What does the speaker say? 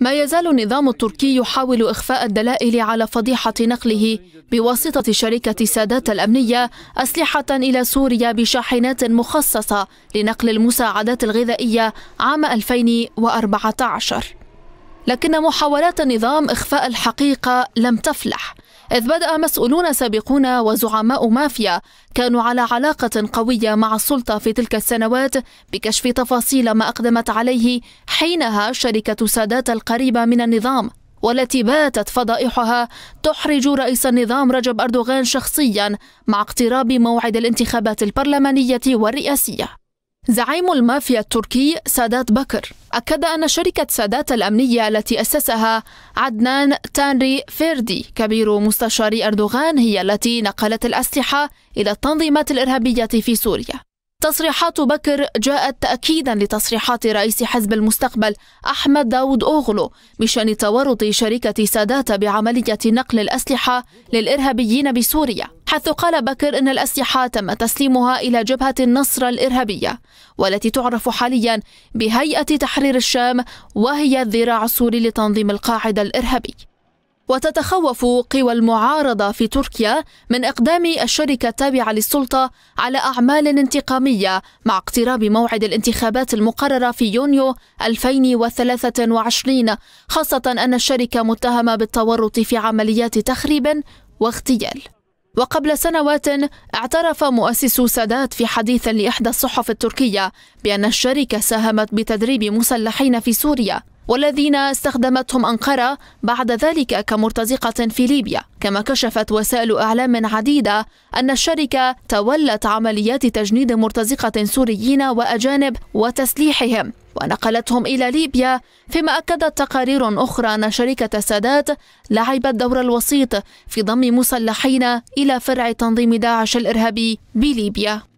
ما يزال النظام التركي يحاول إخفاء الدلائل على فضيحة نقله بواسطة شركة سادات الأمنية أسلحة إلى سوريا بشاحنات مخصصة لنقل المساعدات الغذائية عام 2014 لكن محاولات النظام إخفاء الحقيقة لم تفلح إذ بدأ مسؤولون سابقون وزعماء مافيا كانوا على علاقة قوية مع السلطة في تلك السنوات بكشف تفاصيل ما أقدمت عليه حينها شركة سادات القريبة من النظام والتي باتت فضائحها تحرج رئيس النظام رجب أردوغان شخصيا مع اقتراب موعد الانتخابات البرلمانية والرئاسية زعيم المافيا التركي سادات بكر أكد أن شركة سادات الأمنية التي أسسها عدنان تانري فيردي كبير مستشار أردوغان هي التي نقلت الأسلحة إلى التنظيمات الإرهابية في سوريا تصريحات بكر جاءت تأكيدا لتصريحات رئيس حزب المستقبل أحمد داود أوغلو بشأن تورط شركة سادات بعملية نقل الأسلحة للإرهابيين بسوريا حيث قال بكر أن الأسلحة تم تسليمها إلى جبهة النصر الإرهابية والتي تعرف حاليا بهيئة تحرير الشام وهي الذراع السوري لتنظيم القاعدة الإرهابي وتتخوف قوى المعارضة في تركيا من إقدام الشركة التابعة للسلطة على أعمال انتقامية مع اقتراب موعد الانتخابات المقررة في يونيو 2023 خاصة أن الشركة متهمة بالتورط في عمليات تخريب واغتيال وقبل سنوات اعترف مؤسس سادات في حديث لإحدى الصحف التركية بأن الشركة ساهمت بتدريب مسلحين في سوريا والذين استخدمتهم أنقرة بعد ذلك كمرتزقة في ليبيا كما كشفت وسائل أعلام عديدة أن الشركة تولت عمليات تجنيد مرتزقة سوريين وأجانب وتسليحهم ونقلتهم إلى ليبيا فيما أكدت تقارير أخرى أن شركة السادات لعبت دور الوسيط في ضم مسلحين إلى فرع تنظيم داعش الإرهابي بليبيا